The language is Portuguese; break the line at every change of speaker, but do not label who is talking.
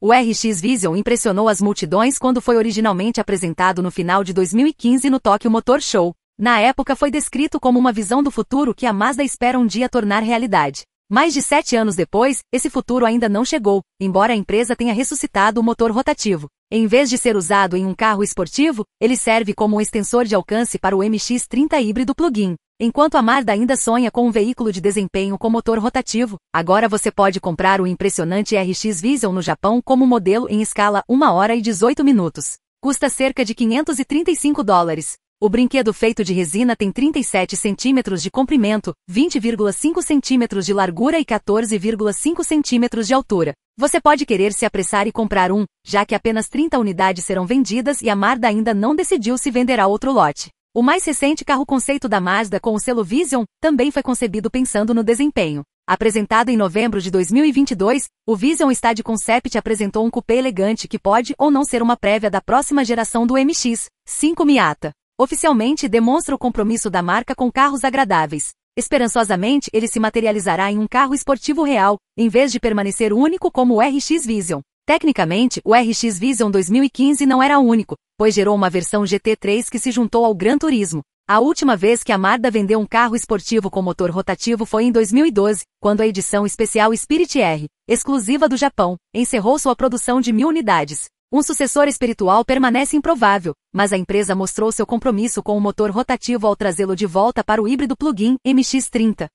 O RX Vision impressionou as multidões quando foi originalmente apresentado no final de 2015 no Tokyo Motor Show. Na época foi descrito como uma visão do futuro que a Mazda espera um dia tornar realidade. Mais de sete anos depois, esse futuro ainda não chegou, embora a empresa tenha ressuscitado o motor rotativo. Em vez de ser usado em um carro esportivo, ele serve como um extensor de alcance para o MX-30 híbrido plug-in. Enquanto a Mazda ainda sonha com um veículo de desempenho com motor rotativo, agora você pode comprar o impressionante RX Vision no Japão como modelo em escala 1 hora e 18 minutos. Custa cerca de 535 dólares. O brinquedo feito de resina tem 37 centímetros de comprimento, 20,5 centímetros de largura e 14,5 centímetros de altura. Você pode querer se apressar e comprar um, já que apenas 30 unidades serão vendidas e a Mazda ainda não decidiu se venderá outro lote. O mais recente carro conceito da Mazda com o selo Vision também foi concebido pensando no desempenho. Apresentado em novembro de 2022, o Vision Stade Concept apresentou um coupé elegante que pode ou não ser uma prévia da próxima geração do MX, 5 Miata. Oficialmente demonstra o compromisso da marca com carros agradáveis. Esperançosamente ele se materializará em um carro esportivo real, em vez de permanecer único como o RX Vision. Tecnicamente, o RX Vision 2015 não era único, pois gerou uma versão GT3 que se juntou ao Gran Turismo. A última vez que a Marda vendeu um carro esportivo com motor rotativo foi em 2012, quando a edição especial Spirit R, exclusiva do Japão, encerrou sua produção de mil unidades. Um sucessor espiritual permanece improvável, mas a empresa mostrou seu compromisso com o motor rotativo ao trazê-lo de volta para o híbrido plug-in MX-30.